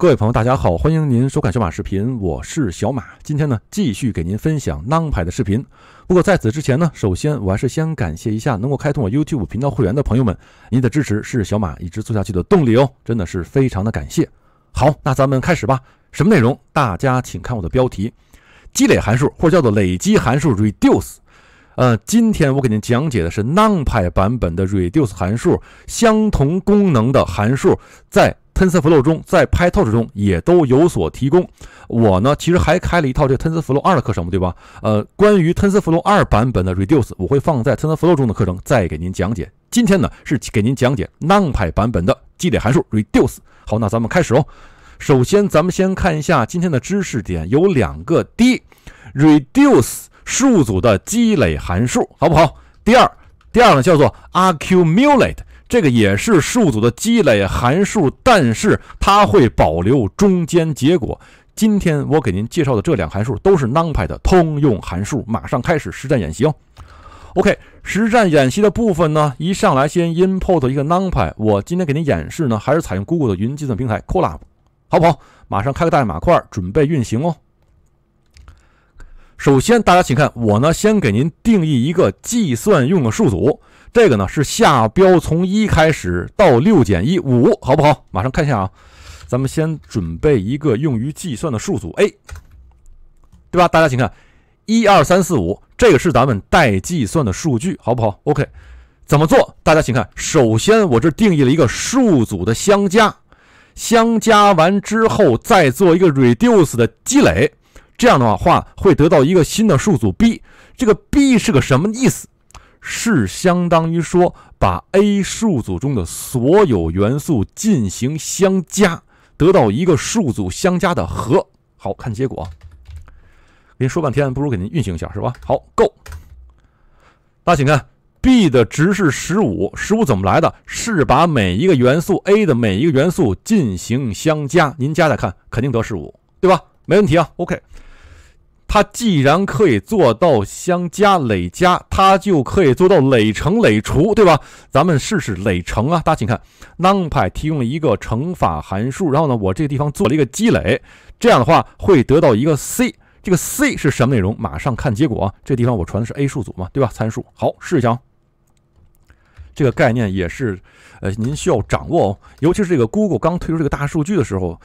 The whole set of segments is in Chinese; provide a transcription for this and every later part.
各位朋友，大家好，欢迎您收看小马视频，我是小马。今天呢，继续给您分享 n u m 的视频。不过在此之前呢，首先我还是先感谢一下能够开通我 YouTube 频道会员的朋友们，您的支持是小马一直做下去的动力哦，真的是非常的感谢。好，那咱们开始吧。什么内容？大家请看我的标题：积累函数，或者叫做累积函数 reduce。呃，今天我给您讲解的是 Numpy 版本的 reduce 函数，相同功能的函数在。TensorFlow 中，在 p y t r c h 中也都有所提供。我呢，其实还开了一套这个 TensorFlow 二的课程，对吧？呃，关于 TensorFlow 二版本的 Reduce，我会放在 TensorFlow 中的课程再给您讲解。今天呢，是给您讲解 NumPy 版本的积累函数 Reduce。好，那咱们开始哦。首先，咱们先看一下今天的知识点有两个：第一，Reduce 数组的积累函数，好不好？第二，第二呢，叫做 Accumulate。这个也是数组的积累函数，但是它会保留中间结果。今天我给您介绍的这两函数都是 NumPy 的通用函数。马上开始实战演习。哦。OK，实战演习的部分呢，一上来先 import 一个 NumPy。我今天给您演示呢，还是采用 Google 的云计算平台 Colab，好不好？马上开个代码块，准备运行哦。首先，大家请看，我呢先给您定义一个计算用的数组，这个呢是下标从一开始到六减一五，好不好？马上看一下啊，咱们先准备一个用于计算的数组 a，对吧？大家请看，一二三四五，这个是咱们待计算的数据，好不好？OK，怎么做？大家请看，首先我这定义了一个数组的相加，相加完之后再做一个 reduce 的积累。这样的话，会得到一个新的数组 b。这个 b 是个什么意思？是相当于说把 a 数组中的所有元素进行相加，得到一个数组相加的和。好看结果。您说半天，不如给您运行一下，是吧？好，Go。大家请看，b 的值是十五。十五怎么来的？是把每一个元素 a 的每一个元素进行相加。您加加看，肯定得十五，对吧？没问题啊。OK。它既然可以做到相加累加，它就可以做到累乘累除，对吧？咱们试试累乘啊！大家请看，NumPy 提供了一个乘法函数，然后呢，我这个地方做了一个积累，这样的话会得到一个 c，这个 c 是什么内容？马上看结果啊！这地方我传的是 a 数组嘛，对吧？参数好，试一下。这个概念也是，呃，您需要掌握哦，尤其是这个 Google 刚推出这个大数据的时候。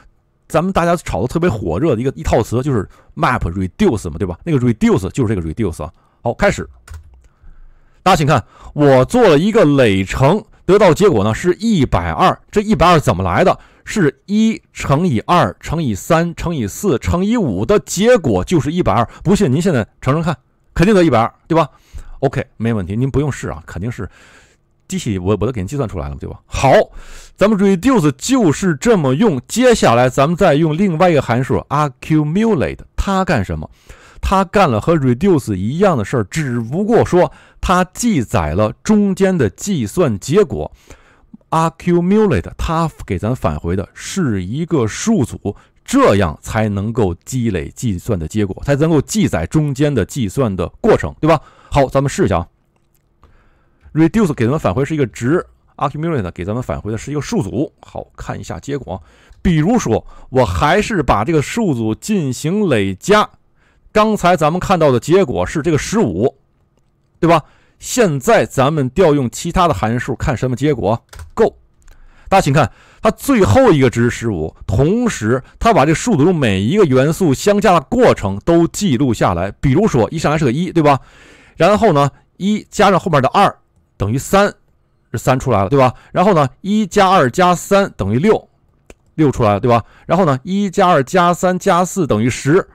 咱们大家炒的特别火热的一个一套词就是 map reduce 嘛，对吧？那个 reduce 就是这个 reduce 啊。好，开始，大家请看，我做了一个累乘，得到结果呢是120。这一百二怎么来的？是一乘以二乘以三乘以四乘以五的结果就是120。不信您现在乘乘看，肯定得120，对吧？OK，没问题，您不用试啊，肯定是。机器我我都给您计算出来了，对吧？好，咱们 reduce 就是这么用。接下来咱们再用另外一个函数 accumulate，它干什么？它干了和 reduce 一样的事儿，只不过说它记载了中间的计算结果。accumulate 它给咱返回的是一个数组，这样才能够积累计算的结果，才能够记载中间的计算的过程，对吧？好，咱们试一下啊。reduce 给咱们返回是一个值，accumulate 给咱们返回的是一个数组。好看一下结果，比如说我还是把这个数组进行累加，刚才咱们看到的结果是这个十五，对吧？现在咱们调用其他的函数看什么结果？go，大家请看，它最后一个值十五，同时它把这数组中每一个元素相加的过程都记录下来。比如说一上来是个一，对吧？然后呢，一加上后面的二。等于三，这三出来了，对吧？然后呢，一加二加三等于六，六出来了，对吧？然后呢，一加二加三加四等于十，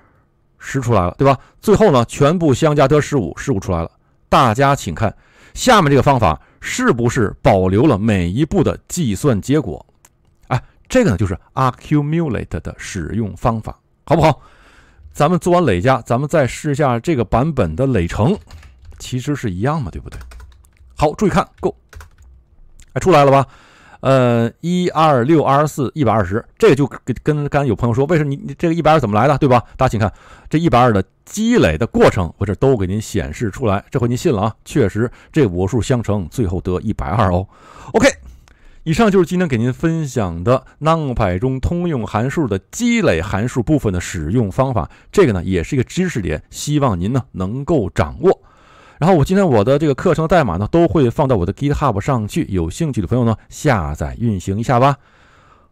十出来了，对吧？最后呢，全部相加得十五，十五出来了。大家请看下面这个方法是不是保留了每一步的计算结果？哎，这个呢就是 accumulate 的使用方法，好不好？咱们做完累加，咱们再试一下这个版本的累乘，其实是一样嘛，对不对？好，注意看，够，哎，出来了吧？呃，一二六二十四，一百二十，这个就跟跟刚才有朋友说，为什么你你这个一百二怎么来的，对吧？大家请看这一百二的积累的过程，我这都给您显示出来，这回您信了啊？确实，这五数相乘，最后得一百二哦。OK，以上就是今天给您分享的浪派中通用函数的积累函数部分的使用方法，这个呢也是一个知识点，希望您呢能够掌握。然后我今天我的这个课程的代码呢，都会放到我的 GitHub 上去。有兴趣的朋友呢，下载运行一下吧。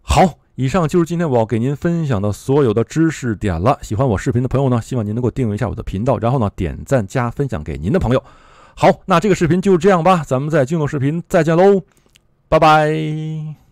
好，以上就是今天我要给您分享的所有的知识点了。喜欢我视频的朋友呢，希望您能够订阅一下我的频道，然后呢点赞加分享给您的朋友。好，那这个视频就这样吧，咱们在今后视频再见喽，拜拜。